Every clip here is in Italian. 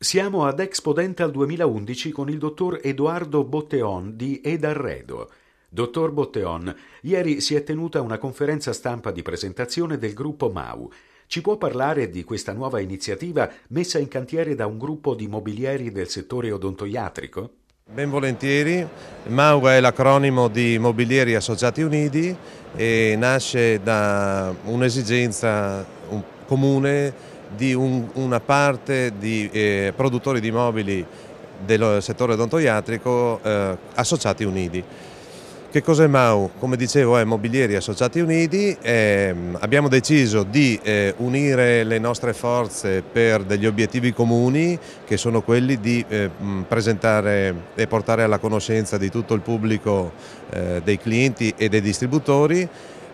Siamo ad Expo Dental 2011 con il dottor Edoardo Botteon di Edarredo. Dottor Botteon, ieri si è tenuta una conferenza stampa di presentazione del gruppo MAU. Ci può parlare di questa nuova iniziativa messa in cantiere da un gruppo di mobilieri del settore odontoiatrico? Ben volentieri, MAU è l'acronimo di Mobilieri Associati Uniti e nasce da un'esigenza comune di un, una parte di eh, produttori di mobili del settore odontoiatrico eh, associati uniti. Che cos'è MAU? Come dicevo è Mobilieri Associati Uniti, ehm, abbiamo deciso di eh, unire le nostre forze per degli obiettivi comuni che sono quelli di eh, presentare e portare alla conoscenza di tutto il pubblico eh, dei clienti e dei distributori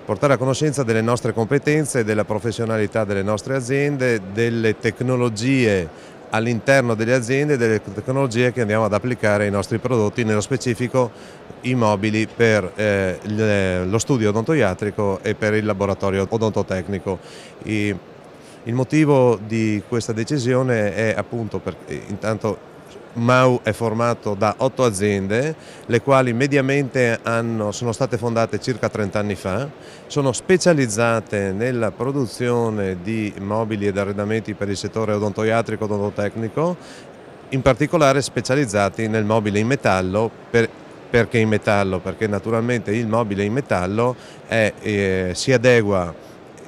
portare a conoscenza delle nostre competenze, della professionalità delle nostre aziende, delle tecnologie all'interno delle aziende delle tecnologie che andiamo ad applicare ai nostri prodotti, nello specifico i mobili per eh, lo studio odontoiatrico e per il laboratorio odontotecnico. I, il motivo di questa decisione è appunto perché intanto MAU è formato da otto aziende, le quali mediamente hanno, sono state fondate circa 30 anni fa, sono specializzate nella produzione di mobili ed arredamenti per il settore odontoiatrico e odontotecnico, in particolare specializzati nel mobile in metallo per perché in metallo? Perché naturalmente il mobile in metallo è, eh, si adegua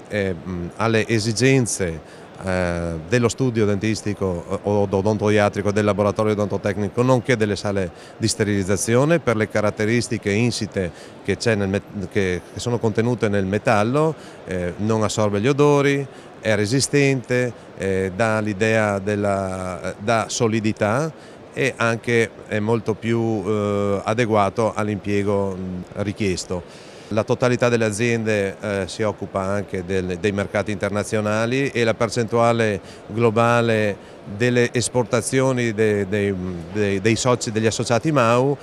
eh, alle esigenze eh, dello studio dentistico eh, o odontoiatrico del laboratorio odontotecnico nonché delle sale di sterilizzazione per le caratteristiche insite che, nel, che sono contenute nel metallo, eh, non assorbe gli odori, è resistente, eh, dà l'idea della eh, solidità e anche è molto più eh, adeguato all'impiego richiesto. La totalità delle aziende eh, si occupa anche del, dei mercati internazionali e la percentuale globale delle esportazioni de, de, de, dei soci, degli associati MAU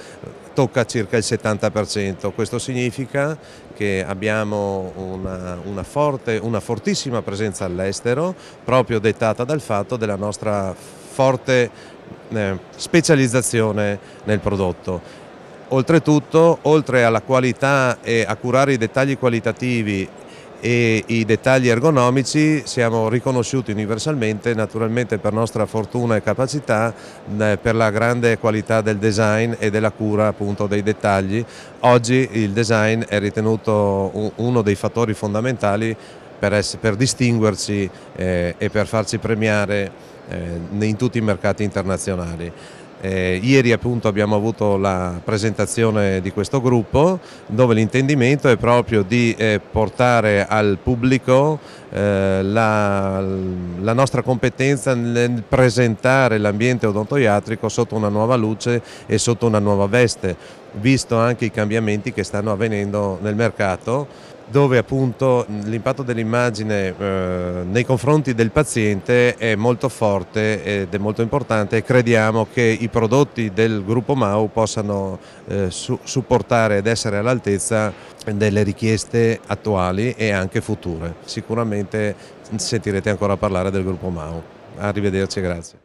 tocca circa il 70%. Questo significa che abbiamo una, una, forte, una fortissima presenza all'estero proprio dettata dal fatto della nostra forte eh, specializzazione nel prodotto Oltretutto, oltre alla qualità e a curare i dettagli qualitativi e i dettagli ergonomici siamo riconosciuti universalmente, naturalmente per nostra fortuna e capacità, eh, per la grande qualità del design e della cura appunto dei dettagli. Oggi il design è ritenuto uno dei fattori fondamentali per, essere, per distinguerci eh, e per farci premiare eh, in tutti i mercati internazionali. Eh, ieri appunto abbiamo avuto la presentazione di questo gruppo dove l'intendimento è proprio di eh, portare al pubblico eh, la, la, nostra competenza nel presentare l'ambiente odontoiatrico sotto una nuova luce e sotto una nuova veste, visto anche i cambiamenti che stanno avvenendo nel mercato dove appunto l'impatto dell'immagine eh, nei confronti del paziente è molto forte ed è molto importante e crediamo che i prodotti del gruppo MAU possano eh, su supportare ed essere all'altezza delle richieste attuali e anche future. Sicuramente sentirete ancora parlare del gruppo MAU. Arrivederci, e grazie.